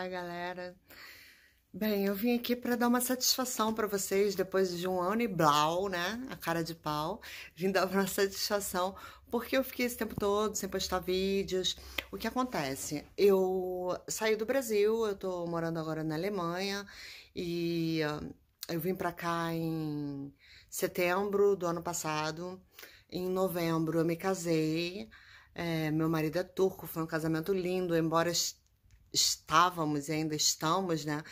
Olá, galera. Bem, eu vim aqui para dar uma satisfação para vocês depois de um ano e blau, né? A cara de pau. Vim dar uma satisfação porque eu fiquei esse tempo todo sem postar vídeos. O que acontece? Eu saí do Brasil, eu tô morando agora na Alemanha e ah, eu vim para cá em setembro do ano passado. Em novembro eu me casei. É, meu marido é turco, foi um casamento lindo, embora estávamos e ainda estamos, né?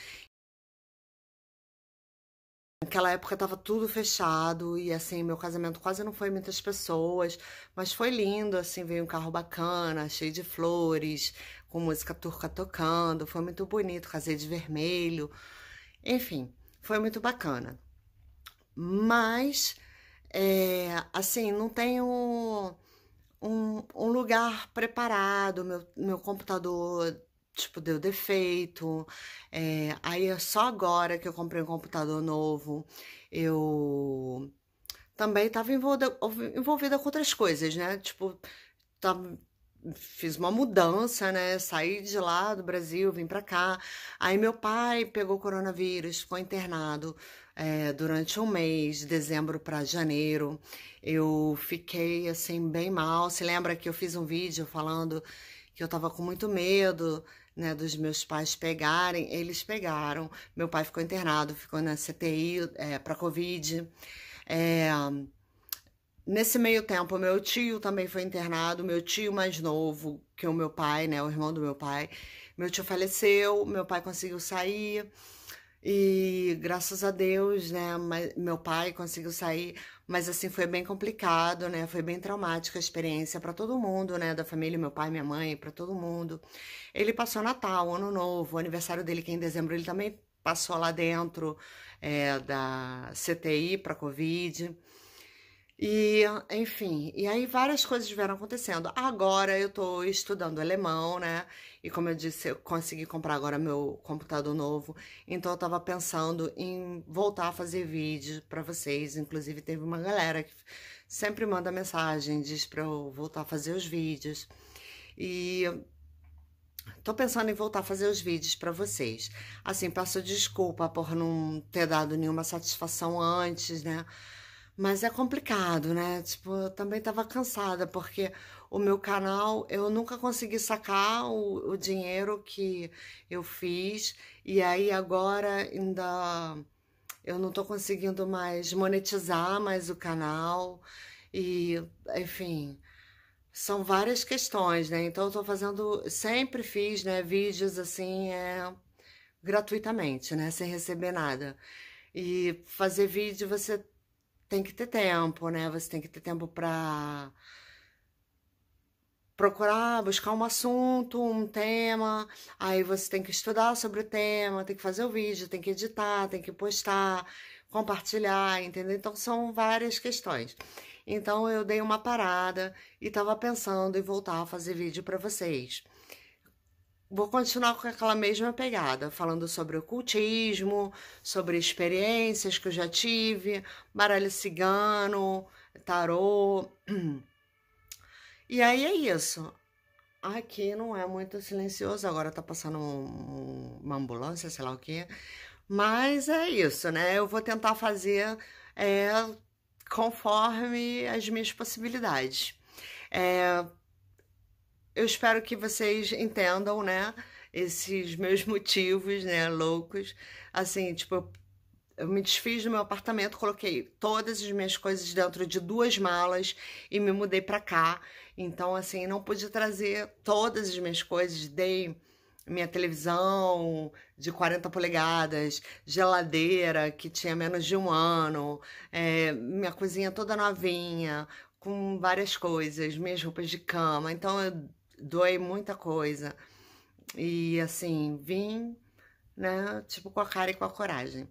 Naquela época estava tudo fechado e assim, meu casamento quase não foi muitas pessoas, mas foi lindo, assim, veio um carro bacana, cheio de flores, com música turca tocando, foi muito bonito, casei de vermelho. Enfim, foi muito bacana. Mas é, assim, não tenho um, um lugar preparado, meu, meu computador tipo, deu defeito. É, aí é só agora que eu comprei um computador novo. Eu também estava envolvida, envolvida com outras coisas, né? Tipo, tava, fiz uma mudança, né? Saí de lá do Brasil, vim para cá. Aí meu pai pegou coronavírus, ficou internado. É, durante um mês, de dezembro para janeiro, eu fiquei assim bem mal. Se lembra que eu fiz um vídeo falando que eu tava com muito medo né, dos meus pais pegarem, eles pegaram. Meu pai ficou internado, ficou na CTI é, para Covid. É, nesse meio tempo, meu tio também foi internado, meu tio mais novo, que é o meu pai, né, o irmão do meu pai. Meu tio faleceu, meu pai conseguiu sair. E graças a Deus, né, meu pai conseguiu sair, mas assim foi bem complicado, né? Foi bem traumática a experiência para todo mundo, né, da família, meu pai, minha mãe, para todo mundo. Ele passou Natal, Ano Novo, o aniversário dele que é em dezembro, ele também passou lá dentro é, da CTI para Covid. E, enfim, e aí várias coisas vieram acontecendo. Agora eu tô estudando alemão, né? E como eu disse, eu consegui comprar agora meu computador novo. Então eu tava pensando em voltar a fazer vídeo para vocês. Inclusive, teve uma galera que sempre manda mensagem, diz pra eu voltar a fazer os vídeos. E Tô pensando em voltar a fazer os vídeos para vocês. Assim, peço desculpa por não ter dado nenhuma satisfação antes, né? Mas é complicado, né? Tipo, eu também tava cansada, porque o meu canal, eu nunca consegui sacar o, o dinheiro que eu fiz. E aí agora ainda eu não tô conseguindo mais monetizar mais o canal. E, enfim, são várias questões, né? Então eu tô fazendo, sempre fiz, né, vídeos assim, é, gratuitamente, né? Sem receber nada. E fazer vídeo você tem que ter tempo, né? Você tem que ter tempo para procurar, buscar um assunto, um tema, aí você tem que estudar sobre o tema, tem que fazer o vídeo, tem que editar, tem que postar, compartilhar, entendeu? Então são várias questões. Então eu dei uma parada e estava pensando em voltar a fazer vídeo para vocês vou continuar com aquela mesma pegada, falando sobre ocultismo, sobre experiências que eu já tive, baralho cigano, tarô. E aí é isso. Aqui não é muito silencioso, agora tá passando um, uma ambulância, sei lá o quê. Mas é isso, né? Eu vou tentar fazer é, conforme as minhas possibilidades. É, eu espero que vocês entendam, né? Esses meus motivos, né? Loucos. Assim, tipo, eu me desfiz do meu apartamento, coloquei todas as minhas coisas dentro de duas malas e me mudei para cá. Então, assim, não pude trazer todas as minhas coisas, dei minha televisão de 40 polegadas, geladeira que tinha menos de um ano, é, minha cozinha toda novinha, com várias coisas, minhas roupas de cama. Então, eu doei muita coisa. E assim, vim, né, tipo com a cara e com a coragem.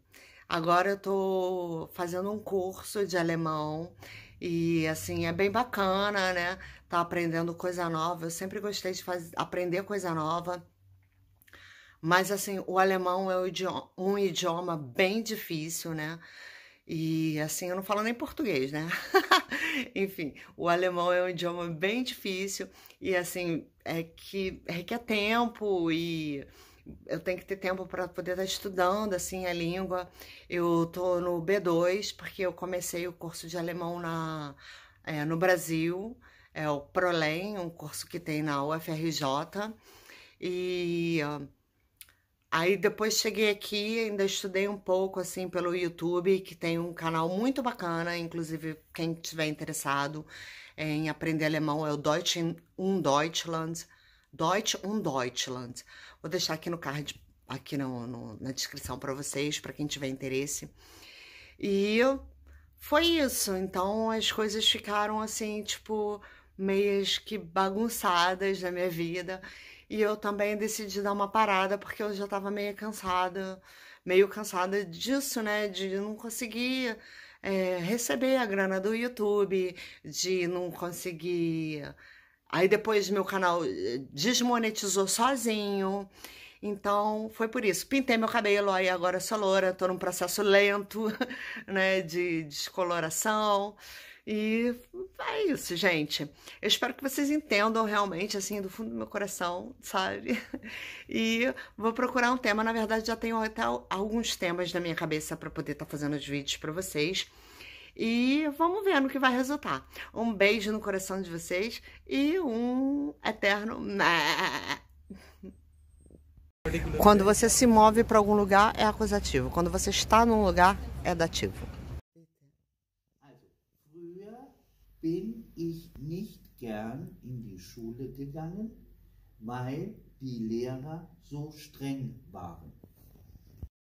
Agora eu tô fazendo um curso de alemão e assim, é bem bacana, né? Tá aprendendo coisa nova. Eu sempre gostei de faz... aprender coisa nova. Mas assim, o alemão é um idioma, um idioma bem difícil, né? E assim, eu não falo nem português, né? Enfim, o alemão é um idioma bem difícil e assim é que requer é é tempo e eu tenho que ter tempo para poder estar tá estudando assim a língua. Eu tô no B2 porque eu comecei o curso de alemão na é, no Brasil, é o Prolem, um curso que tem na UFRJ e uh, Aí depois cheguei aqui, ainda estudei um pouco assim pelo YouTube, que tem um canal muito bacana, inclusive quem tiver interessado em aprender alemão é o Deutsch um Deutschland, Deutsch um Deutschland. Vou deixar aqui no card, aqui no, no na descrição para vocês, para quem tiver interesse. E foi isso, então as coisas ficaram assim, tipo, meias que bagunçadas na minha vida. E eu também decidi dar uma parada porque eu já estava meio cansada, meio cansada disso, né? De não conseguir é, receber a grana do YouTube, de não conseguir. Aí depois meu canal eh, desmonetizou sozinho. Então foi por isso. Pintei meu cabelo, aí agora sou loura, tô num processo lento, né? De descoloração. E é isso, gente. Eu espero que vocês entendam realmente, assim, do fundo do meu coração, sabe? E vou procurar um tema. Na verdade, já tenho até alguns temas na minha cabeça para poder estar tá fazendo os vídeos para vocês. E vamos ver no que vai resultar. Um beijo no coração de vocês e um eterno. Quando você se move para algum lugar, é acusativo. Quando você está num lugar, é dativo. bin ich nicht gern in die Schule gegangen, weil die Lehrer so streng waren.